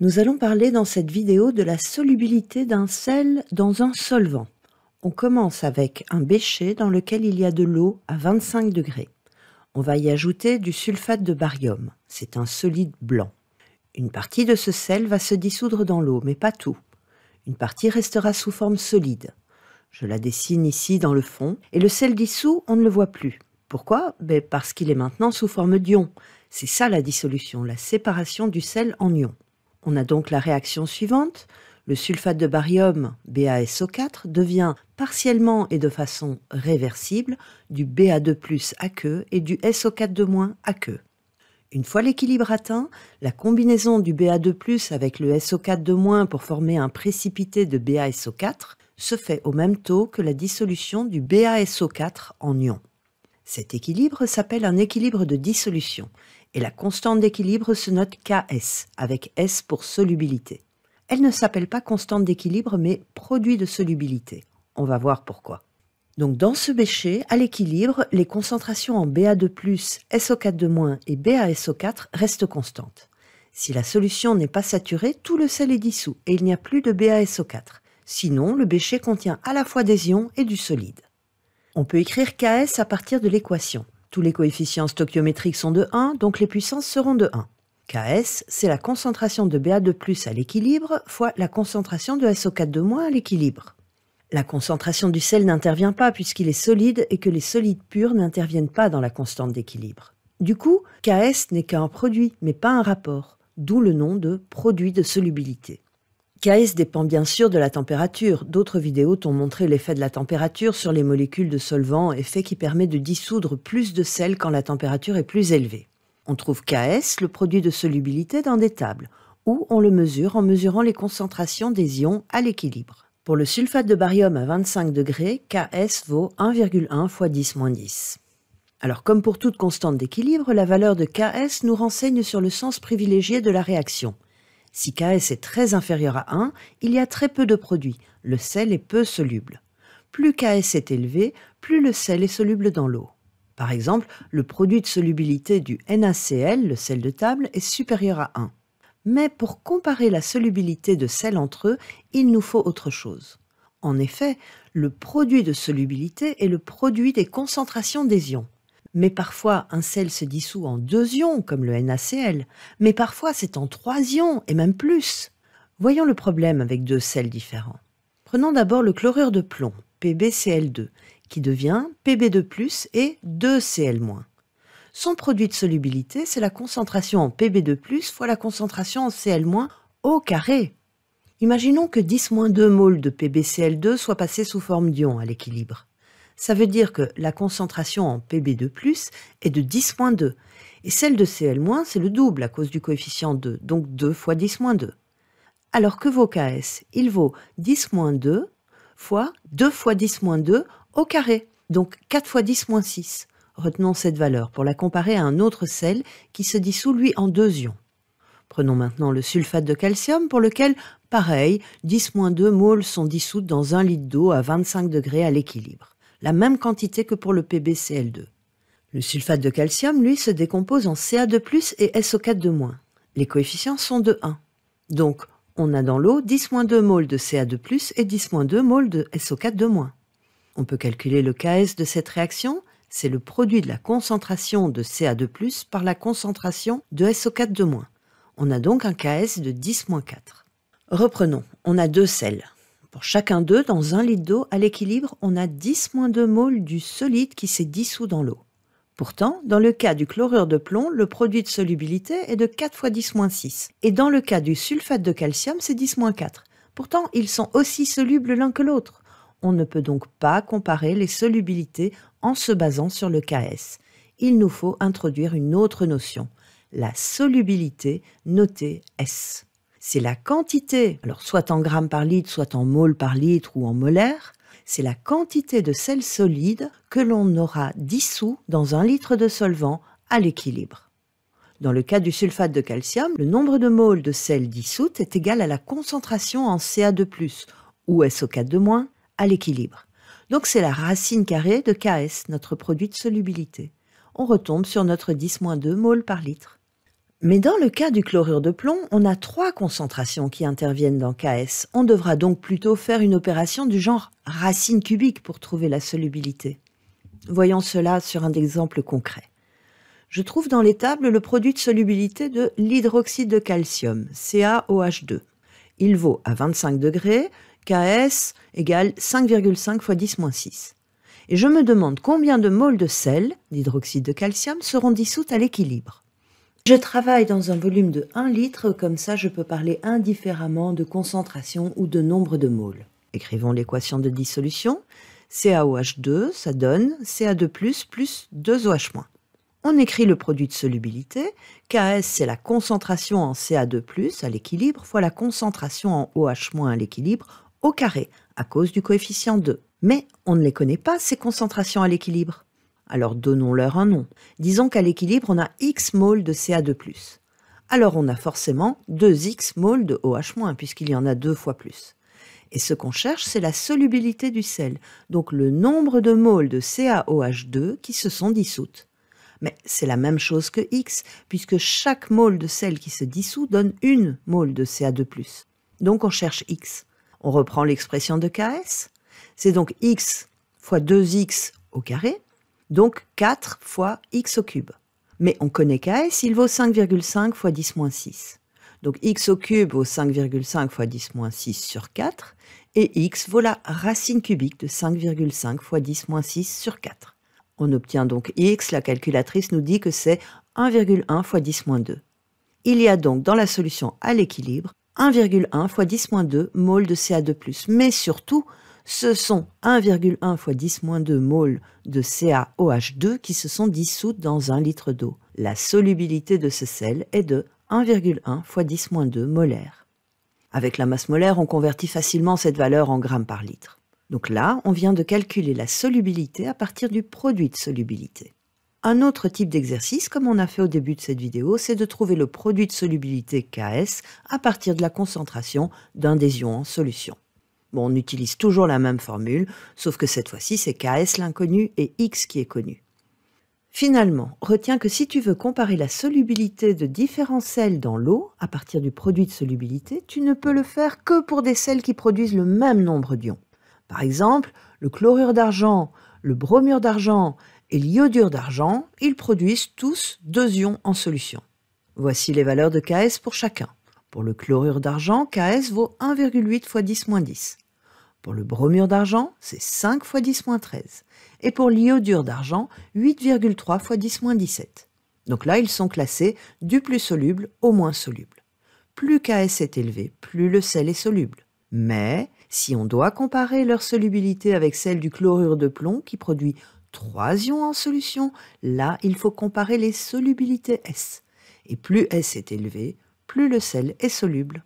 Nous allons parler dans cette vidéo de la solubilité d'un sel dans un solvant. On commence avec un bécher dans lequel il y a de l'eau à 25 degrés. On va y ajouter du sulfate de barium, c'est un solide blanc. Une partie de ce sel va se dissoudre dans l'eau, mais pas tout. Une partie restera sous forme solide. Je la dessine ici dans le fond, et le sel dissous, on ne le voit plus. Pourquoi ben, Parce qu'il est maintenant sous forme d'ion. C'est ça la dissolution, la séparation du sel en ions. On a donc la réaction suivante. Le sulfate de barium, BaSO4, devient partiellement et de façon réversible du Ba2 aqueux et du SO4 de moins aqueux. Une fois l'équilibre atteint, la combinaison du Ba2 avec le SO4 de moins pour former un précipité de BaSO4 se fait au même taux que la dissolution du BaSO4 en ion. Cet équilibre s'appelle un équilibre de dissolution et la constante d'équilibre se note Ks, avec S pour solubilité. Elle ne s'appelle pas constante d'équilibre, mais produit de solubilité. On va voir pourquoi. Donc dans ce bécher, à l'équilibre, les concentrations en Ba2+, SO4- et BaSO4 restent constantes. Si la solution n'est pas saturée, tout le sel est dissous et il n'y a plus de BaSO4. Sinon, le bécher contient à la fois des ions et du solide. On peut écrire Ks à partir de l'équation. Tous les coefficients stoichiométriques sont de 1, donc les puissances seront de 1. Ks, c'est la concentration de Ba de plus à l'équilibre fois la concentration de SO4 de moins à l'équilibre. La concentration du sel n'intervient pas puisqu'il est solide et que les solides purs n'interviennent pas dans la constante d'équilibre. Du coup, Ks n'est qu'un produit, mais pas un rapport, d'où le nom de produit de solubilité. KS dépend bien sûr de la température. D'autres vidéos t'ont montré l'effet de la température sur les molécules de solvant, effet qui permet de dissoudre plus de sel quand la température est plus élevée. On trouve KS, le produit de solubilité, dans des tables, où on le mesure en mesurant les concentrations des ions à l'équilibre. Pour le sulfate de barium à 25 degrés, KS vaut 1,1 x 10 10. Alors comme pour toute constante d'équilibre, la valeur de KS nous renseigne sur le sens privilégié de la réaction – si KS est très inférieur à 1, il y a très peu de produits. Le sel est peu soluble. Plus KS est élevé, plus le sel est soluble dans l'eau. Par exemple, le produit de solubilité du NaCl, le sel de table, est supérieur à 1. Mais pour comparer la solubilité de sel entre eux, il nous faut autre chose. En effet, le produit de solubilité est le produit des concentrations des ions. Mais parfois, un sel se dissout en deux ions, comme le NaCl. Mais parfois, c'est en trois ions, et même plus. Voyons le problème avec deux sels différents. Prenons d'abord le chlorure de plomb, PbCl2, qui devient Pb 2 et 2Cl-. Son produit de solubilité, c'est la concentration en Pb 2 fois la concentration en Cl- au carré. Imaginons que 10-2 moles de PbCl2 soient passés sous forme d'ions à l'équilibre. Ça veut dire que la concentration en Pb2+, est de 10-2. Et celle de Cl-, c'est le double à cause du coefficient 2, donc 2 fois 10-2. Alors que vaut Ks Il vaut 10-2 fois 2 fois 10-2 au carré, donc 4 fois 10-6. Retenons cette valeur pour la comparer à un autre sel qui se dissout lui en deux ions. Prenons maintenant le sulfate de calcium pour lequel, pareil, 10-2 moles sont dissoutes dans un litre d'eau à 25 degrés à l'équilibre la même quantité que pour le PbCl2. Le sulfate de calcium, lui, se décompose en Ca 2 et SO4 Les coefficients sont de 1. Donc, on a dans l'eau 10-2 moles de Ca 2 et 10-2 moles de SO4 On peut calculer le Ks de cette réaction, c'est le produit de la concentration de Ca 2 par la concentration de SO4 On a donc un Ks de 10-4. Reprenons, on a deux sels. Pour chacun d'eux, dans un litre d'eau, à l'équilibre, on a 10 moins 2 moles du solide qui s'est dissous dans l'eau. Pourtant, dans le cas du chlorure de plomb, le produit de solubilité est de 4 fois 10 moins 6. Et dans le cas du sulfate de calcium, c'est 10 moins 4. Pourtant, ils sont aussi solubles l'un que l'autre. On ne peut donc pas comparer les solubilités en se basant sur le KS. Il nous faut introduire une autre notion, la solubilité notée S c'est la quantité, alors soit en grammes par litre, soit en moles par litre ou en molaire, c'est la quantité de sel solide que l'on aura dissous dans un litre de solvant à l'équilibre. Dans le cas du sulfate de calcium, le nombre de moles de sel dissoute est égal à la concentration en Ca2+, ou SO4- à l'équilibre. Donc c'est la racine carrée de Ks, notre produit de solubilité. On retombe sur notre 10-2 moles par litre. Mais dans le cas du chlorure de plomb, on a trois concentrations qui interviennent dans KS. On devra donc plutôt faire une opération du genre racine cubique pour trouver la solubilité. Voyons cela sur un exemple concret. Je trouve dans les tables le produit de solubilité de l'hydroxyde de calcium, CaOH2. Il vaut à 25 degrés, KS égale 5,5 fois 10 6. Et je me demande combien de moles de sel, d'hydroxyde de calcium, seront dissoutes à l'équilibre. Je travaille dans un volume de 1 litre, comme ça je peux parler indifféremment de concentration ou de nombre de moles. Écrivons l'équation de dissolution. CaOH2, ça donne Ca2+, plus 2OH-. On écrit le produit de solubilité. Ks, c'est la concentration en Ca2+, à l'équilibre, fois la concentration en OH- à l'équilibre, au carré, à cause du coefficient 2. Mais on ne les connaît pas, ces concentrations à l'équilibre. Alors donnons-leur un nom. Disons qu'à l'équilibre, on a X mol de CA2+. Alors on a forcément 2X mol de OH-, puisqu'il y en a deux fois plus. Et ce qu'on cherche, c'est la solubilité du sel, donc le nombre de moles de CaOH2 qui se sont dissoutes. Mais c'est la même chose que X, puisque chaque mole de sel qui se dissout donne une mole de Ca2+. Donc on cherche X. On reprend l'expression de Ks. C'est donc X fois 2X au carré donc 4 fois x au cube. Mais on connaît Ks, il vaut 5,5 fois 10 6. Donc x au cube vaut 5,5 fois 10 6 sur 4, et x vaut la racine cubique de 5,5 fois 10 6 sur 4. On obtient donc x, la calculatrice nous dit que c'est 1,1 fois 10 moins 2. Il y a donc dans la solution à l'équilibre 1,1 fois 10 moins 2 mol de Ca2+, mais surtout ce sont 1,1 fois 10 2 moles de CaOH2 qui se sont dissoutes dans un litre d'eau. La solubilité de ce sel est de 1,1 x 10 2 molaire. Avec la masse molaire, on convertit facilement cette valeur en grammes par litre. Donc là, on vient de calculer la solubilité à partir du produit de solubilité. Un autre type d'exercice, comme on a fait au début de cette vidéo, c'est de trouver le produit de solubilité KS à partir de la concentration d'un des ions en solution on utilise toujours la même formule, sauf que cette fois-ci, c'est KS l'inconnu et X qui est connu. Finalement, retiens que si tu veux comparer la solubilité de différents sels dans l'eau à partir du produit de solubilité, tu ne peux le faire que pour des sels qui produisent le même nombre d'ions. Par exemple, le chlorure d'argent, le bromure d'argent et l'iodure d'argent, ils produisent tous deux ions en solution. Voici les valeurs de KS pour chacun. Pour le chlorure d'argent, KS vaut 1,8 fois 10 moins 10. Pour le bromure d'argent, c'est 5 fois 10 13. Et pour l'iodure d'argent, 8,3 fois 10 moins 17. Donc là, ils sont classés du plus soluble au moins soluble. Plus KS est élevé, plus le sel est soluble. Mais si on doit comparer leur solubilité avec celle du chlorure de plomb qui produit 3 ions en solution, là, il faut comparer les solubilités S. Et plus S est élevé, plus le sel est soluble